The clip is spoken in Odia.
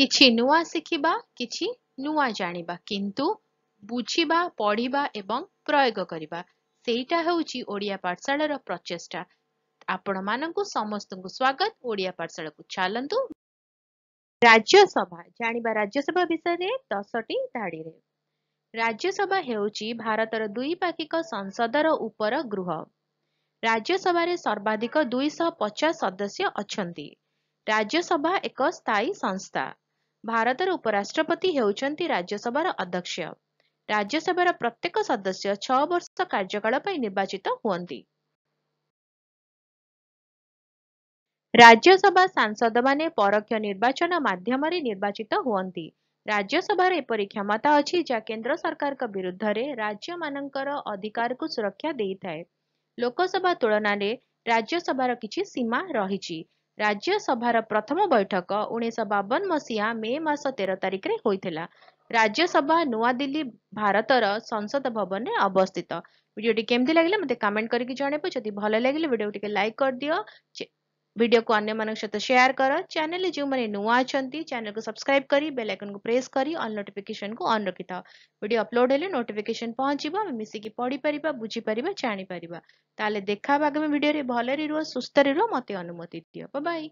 କିଛି ନୂଆ ଶିଖିବା କିଛି ନୂଆ ଜାଣିବା କିନ୍ତୁ ବୁଝିବା ପଢ଼ିବା ଏବଂ ପ୍ରୟୋଗ କରିବା ସେଇଟା ହେଉଛି ଓଡ଼ିଆ ପାଠଶାଳାର ପ୍ରଚେଷ୍ଟା ଆପଣ ମାନଙ୍କୁ ସମସ୍ତଙ୍କୁ ସ୍ଵାଗତ ଓଡ଼ିଆ ପାଠଶାଳାକୁ ଚାଲନ୍ତୁ ରାଜ୍ୟସଭା ଜାଣିବା ରାଜ୍ୟସଭା ବିଷୟରେ ଦଶଟି ଧାଡ଼ିରେ ରାଜ୍ୟସଭା ହେଉଛି ଭାରତର ଦ୍ୱିପାକ୍ଷିକ ସଂସଦର ଉପର ଗୃହ ରାଜ୍ୟସଭାରେ ସର୍ବାଧିକ ଦୁଇଶହ ପଚାଶ ସଦସ୍ୟ ଅଛନ୍ତି ରାଜ୍ୟସଭା ଏକ ସ୍ଥାୟୀ ସଂସ୍ଥା ଭାରତର ଉପରାଷ୍ଟ୍ରପତି ହେଉଛନ୍ତି ରାଜ୍ୟସଭାର ଅଧ୍ୟକ୍ଷ ରାଜ୍ୟସଭାର ପ୍ରତ୍ୟେକ ସଦସ୍ୟ ଛଅ ବର୍ଷ କାର୍ଯ୍ୟକାଳ ପାଇଁ ନିର୍ବାଚିତ ହୁଅନ୍ତି ରାଜ୍ୟସଭା ସାଂସଦମାନେ ପରୋକ୍ଷ ନିର୍ବାଚନ ମାଧ୍ୟମରେ ନିର୍ବାଚିତ ହୁଅନ୍ତି ରାଜ୍ୟସଭାର ଏପରି କ୍ଷମତା ଅଛି ଯାହା କେନ୍ଦ୍ର ସରକାରଙ୍କ ବିରୁଦ୍ଧରେ ରାଜ୍ୟମାନଙ୍କର ଅଧିକାରକୁ ସୁରକ୍ଷା ଦେଇଥାଏ ଲୋକସଭା ତୁଳନାରେ ରାଜ୍ୟସଭାର କିଛି ସୀମା ରହିଛି राज्यसभार प्रथम बैठक उन्नीस बावन मसीहा मे मस तेर तारिखर होता राज्यसभा नुआ दिल्ली भारत संसद भवन में अवस्थित भिडियो केमती लगे मतलब कमेंट करके जनबू जदि भल लगे भिडियो लाइक कर दि भिड को अन्य मान सहित सेयार कर चेल जो मैंने नुआ अच्छा चेल को सब्सक्राइब कर बेलैकन को प्रेस कर अन्नोटिफिकेसन को अन् रखि था भिड अपलोड हेल्ले नोटिफिकेसन पहुँचा मिसिक पढ़ी पार बुझीपर जापर ताल देखा आगामी भिडियो भले रुह सुस्थ रुह मत अनुमति दि बाय